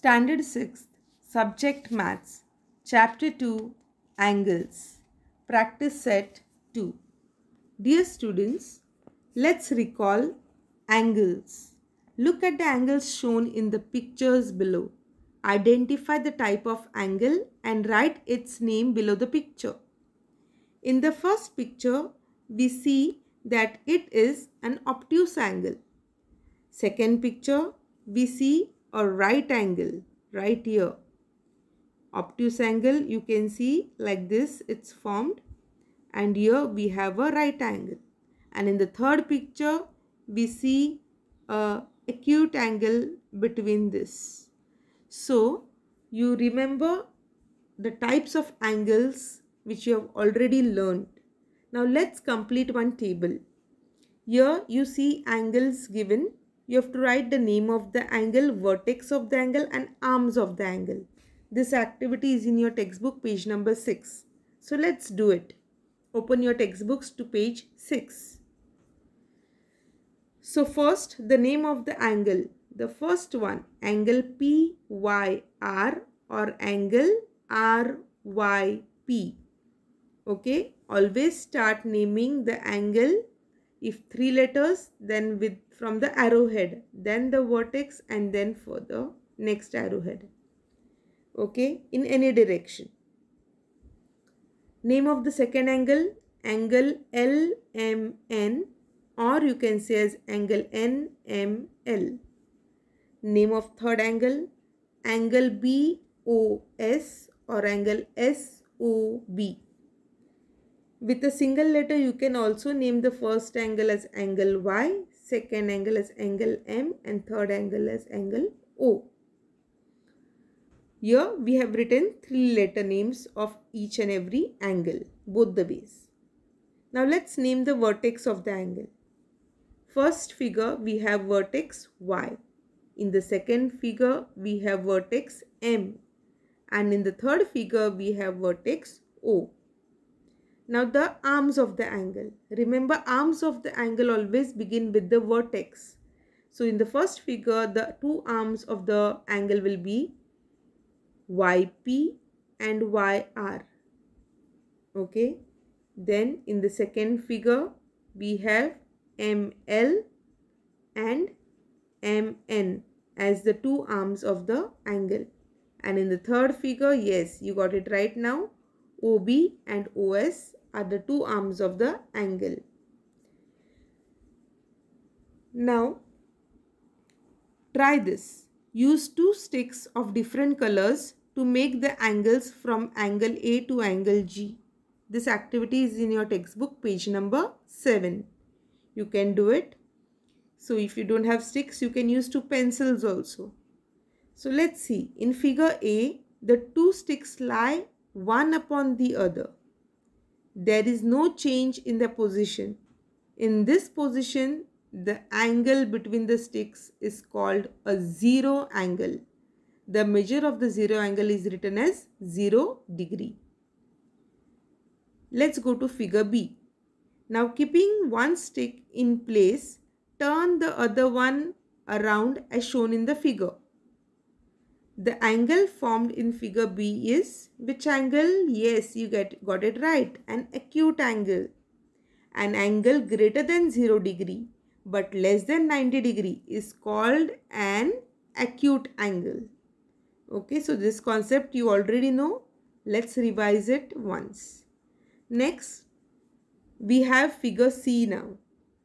Standard 6, Subject Maths, Chapter 2, Angles, Practice Set 2. Dear students, let's recall angles. Look at the angles shown in the pictures below. Identify the type of angle and write its name below the picture. In the first picture, we see that it is an obtuse angle. Second picture, we see or right angle right here obtuse angle you can see like this it's formed and here we have a right angle and in the third picture we see a acute angle between this so you remember the types of angles which you have already learned now let's complete one table here you see angles given you have to write the name of the angle, vertex of the angle and arms of the angle. This activity is in your textbook page number 6. So let's do it. Open your textbooks to page 6. So first the name of the angle. The first one angle PYR or angle RYP. Okay. Always start naming the angle if three letters then with from the arrowhead then the vertex and then for the next arrowhead okay in any direction name of the second angle angle lmn or you can say as angle nml name of third angle angle bos or angle sob with a single letter, you can also name the first angle as angle Y, second angle as angle M and third angle as angle O. Here we have written three letter names of each and every angle, both the ways. Now let's name the vertex of the angle. First figure we have vertex Y. In the second figure we have vertex M. And in the third figure we have vertex O. Now the arms of the angle. Remember arms of the angle always begin with the vertex. So in the first figure the two arms of the angle will be YP and YR. Okay. Then in the second figure we have ML and MN as the two arms of the angle. And in the third figure, yes, you got it right now. OB and OS are the two arms of the angle. Now try this. Use two sticks of different colors to make the angles from angle A to angle G. This activity is in your textbook page number 7. You can do it. So if you don't have sticks, you can use two pencils also. So let's see. In figure A, the two sticks lie one upon the other there is no change in the position. In this position, the angle between the sticks is called a zero angle. The measure of the zero angle is written as 0 degree. Let's go to figure B. Now keeping one stick in place, turn the other one around as shown in the figure. The angle formed in figure B is which angle? Yes, you get got it right. An acute angle. An angle greater than 0 degree but less than 90 degree is called an acute angle. Okay, so this concept you already know. Let's revise it once. Next, we have figure C now.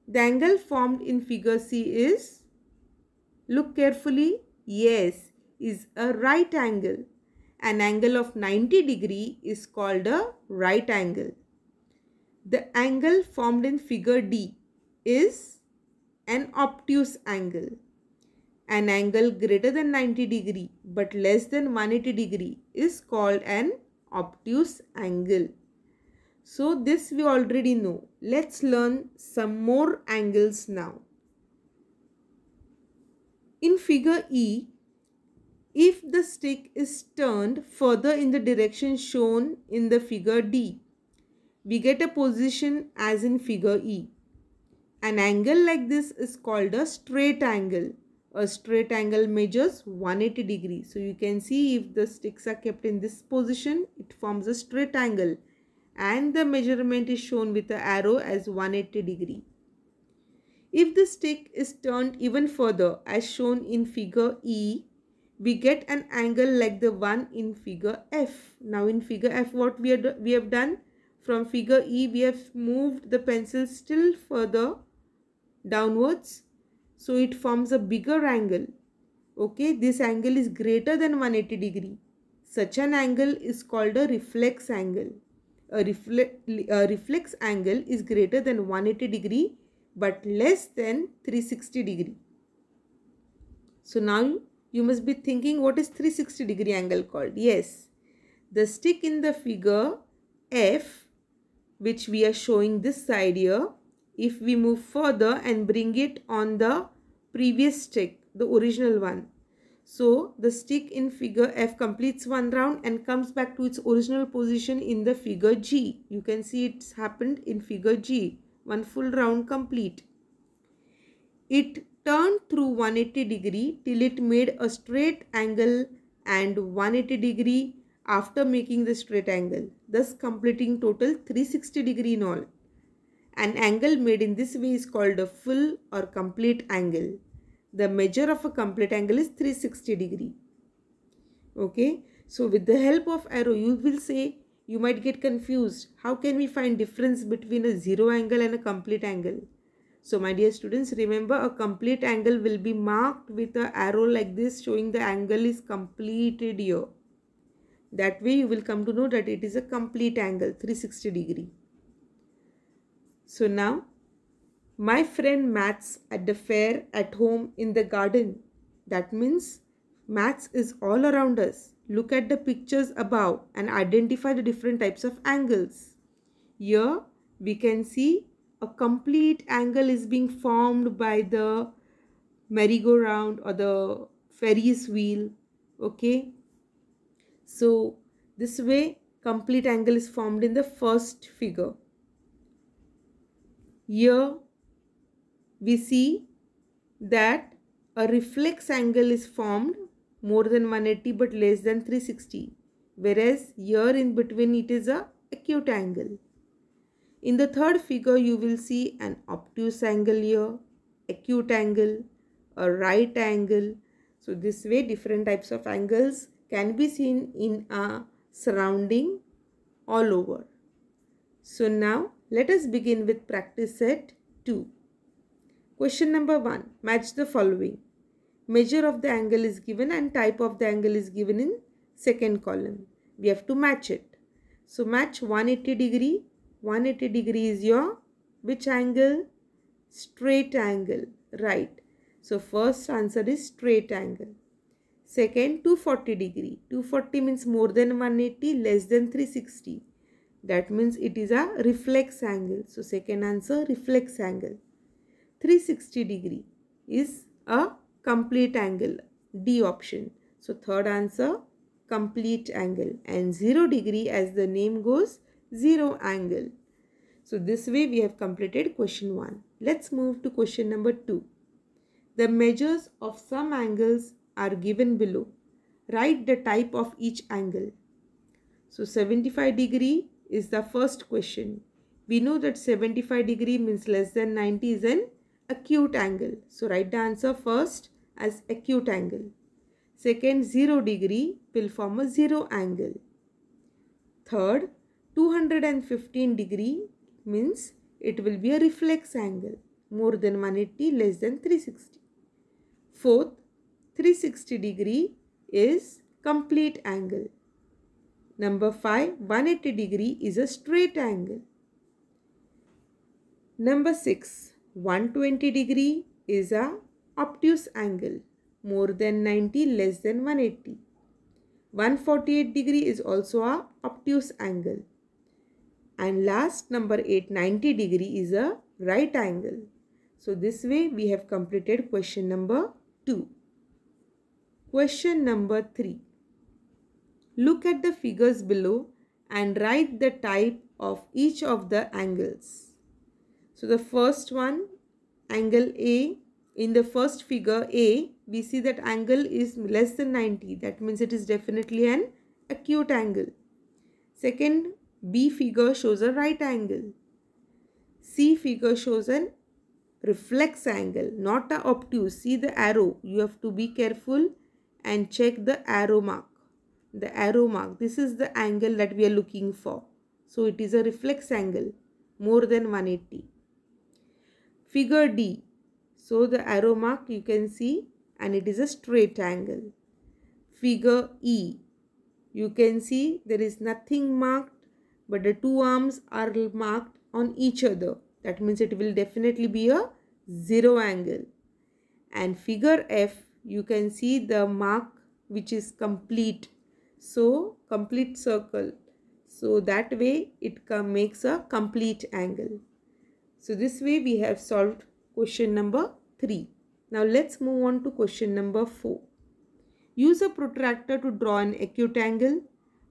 The angle formed in figure C is, look carefully, yes, is a right angle. An angle of 90 degree is called a right angle. The angle formed in figure D is an obtuse angle. An angle greater than 90 degree but less than 180 degree is called an obtuse angle. So this we already know. Let's learn some more angles now. In figure E, if the stick is turned further in the direction shown in the figure D. We get a position as in figure E. An angle like this is called a straight angle. A straight angle measures 180 degrees. So you can see if the sticks are kept in this position, it forms a straight angle. And the measurement is shown with an arrow as 180 degree. If the stick is turned even further as shown in figure E, we get an angle like the one in figure F. Now in figure F what we, are, we have done? From figure E we have moved the pencil still further downwards. So it forms a bigger angle. Okay, this angle is greater than 180 degree. Such an angle is called a reflex angle. A, refle a reflex angle is greater than 180 degree but less than 360 degree. So now you must be thinking what is 360 degree angle called? Yes. The stick in the figure F which we are showing this side here. If we move further and bring it on the previous stick, the original one. So the stick in figure F completes one round and comes back to its original position in the figure G. You can see it's happened in figure G. One full round complete. It turned through 180 degree till it made a straight angle and 180 degree after making the straight angle thus completing total 360 degree in all. An angle made in this way is called a full or complete angle. The measure of a complete angle is 360 degree. Okay. So with the help of arrow you will say you might get confused. How can we find difference between a zero angle and a complete angle? So my dear students remember a complete angle will be marked with a arrow like this showing the angle is completed here. That way you will come to know that it is a complete angle 360 degree. So now my friend maths at the fair at home in the garden. That means maths is all around us. Look at the pictures above and identify the different types of angles. Here we can see a complete angle is being formed by the merry-go-round or the ferris wheel okay so this way complete angle is formed in the first figure here we see that a reflex angle is formed more than 180 but less than 360 whereas here in between it is a acute angle in the third figure, you will see an obtuse angle here, acute angle, a right angle. So this way different types of angles can be seen in a surrounding all over. So now let us begin with practice set 2. Question number 1. Match the following. Measure of the angle is given and type of the angle is given in second column. We have to match it. So match 180 degree 180 degree is your which angle? Straight angle, right. So first answer is straight angle. Second, 240 degree. 240 means more than 180, less than 360. That means it is a reflex angle. So second answer, reflex angle. 360 degree is a complete angle, D option. So third answer, complete angle. And 0 degree as the name goes, 0 angle. So this way we have completed question 1. Let's move to question number 2. The measures of some angles are given below. Write the type of each angle. So 75 degree is the first question. We know that 75 degree means less than 90 is an acute angle. So write the answer first as acute angle. Second 0 degree will form a 0 angle. Third 215 degree means it will be a reflex angle more than 180 less than 360. Fourth, 360 degree is complete angle. Number 5, 180 degree is a straight angle. Number 6, 120 degree is a obtuse angle more than 90 less than 180. 148 degree is also a obtuse angle and last number 8 90 degree is a right angle. So this way we have completed question number 2. Question number 3. Look at the figures below and write the type of each of the angles. So the first one angle A in the first figure A we see that angle is less than 90 that means it is definitely an acute angle. Second B figure shows a right angle. C figure shows an reflex angle, not a obtuse. See the arrow. You have to be careful and check the arrow mark. The arrow mark. This is the angle that we are looking for. So it is a reflex angle more than 180. Figure D. So the arrow mark you can see and it is a straight angle. Figure E. You can see there is nothing marked but the two arms are marked on each other. That means it will definitely be a zero angle. And figure F, you can see the mark which is complete. So, complete circle. So, that way it makes a complete angle. So, this way we have solved question number 3. Now, let's move on to question number 4. Use a protractor to draw an acute angle,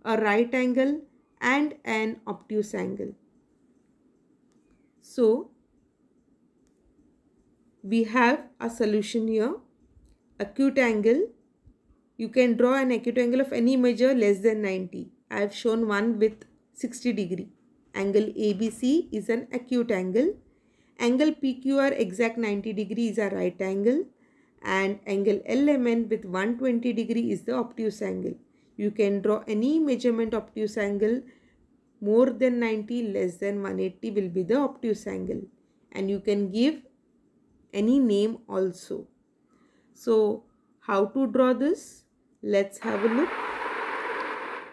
a right angle and an obtuse angle. So, we have a solution here. Acute angle. You can draw an acute angle of any measure less than 90. I have shown one with 60 degree. Angle ABC is an acute angle. Angle PQR exact 90 degree is a right angle. And angle LMN with 120 degree is the obtuse angle. You can draw any measurement obtuse angle more than 90 less than 180 will be the obtuse angle and you can give any name also. So how to draw this? Let's have a look.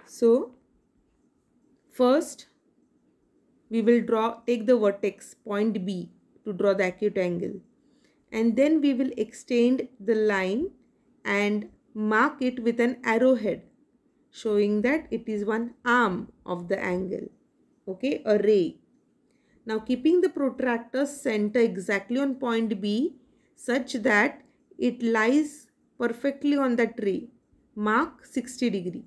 So first we will draw take the vertex point B to draw the acute angle and then we will extend the line and mark it with an arrowhead showing that it is one arm of the angle. Okay, a ray. Now keeping the protractor center exactly on point B such that it lies perfectly on that ray. Mark 60 degree.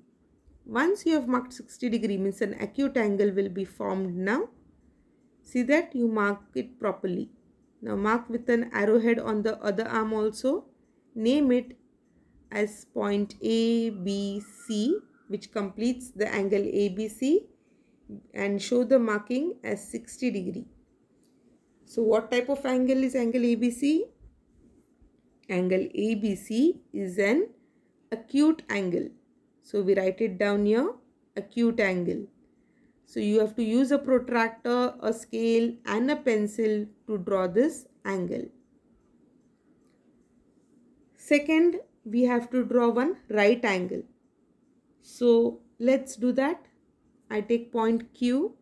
Once you have marked 60 degree means an acute angle will be formed now. See that you mark it properly. Now mark with an arrowhead on the other arm also. Name it as point A, B, C which completes the angle ABC and show the marking as 60 degree. So what type of angle is angle ABC? Angle ABC is an acute angle. So we write it down here acute angle. So you have to use a protractor, a scale and a pencil to draw this angle. Second, we have to draw one right angle. So let's do that. I take point Q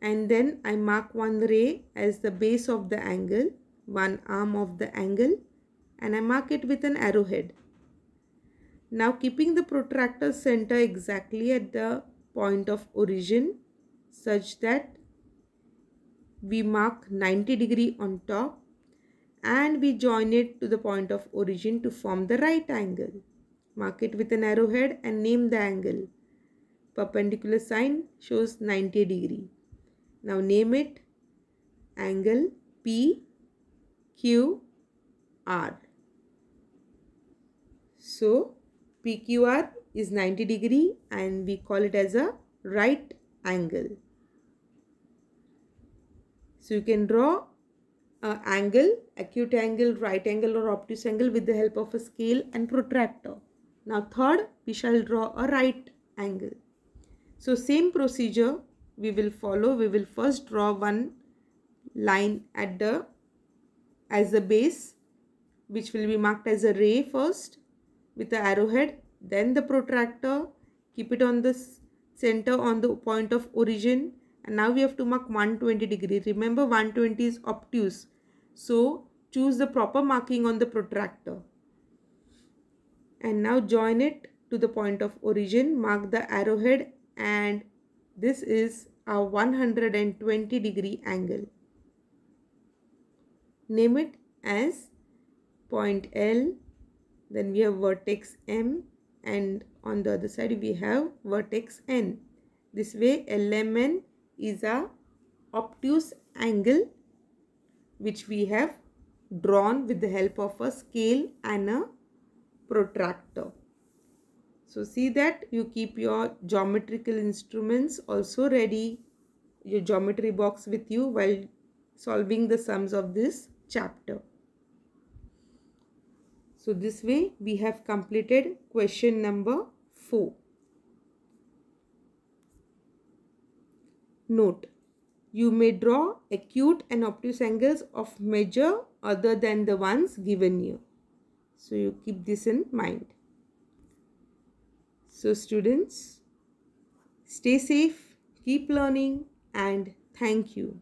and then I mark one ray as the base of the angle, one arm of the angle and I mark it with an arrowhead. Now keeping the protractor center exactly at the point of origin such that we mark 90 degree on top and we join it to the point of origin to form the right angle. Mark it with an arrowhead and name the angle. Perpendicular sign shows 90 degree. Now name it angle PQR. So PQR is 90 degree and we call it as a right angle. So you can draw an angle, acute angle, right angle or obtuse angle with the help of a scale and protractor. Now third, we shall draw a right angle. So same procedure we will follow. We will first draw one line at the as the base which will be marked as a ray first with the arrowhead then the protractor keep it on the center on the point of origin and now we have to mark 120 degree remember 120 is obtuse so choose the proper marking on the protractor and now join it to the point of origin mark the arrowhead and this is a 120 degree angle name it as point L then we have vertex M and on the other side we have vertex N this way LMN is a obtuse angle which we have drawn with the help of a scale and a protractor. So see that you keep your geometrical instruments also ready, your geometry box with you while solving the sums of this chapter. So this way we have completed question number 4. Note, you may draw acute and obtuse angles of measure other than the ones given here. So you keep this in mind. So students, stay safe, keep learning and thank you.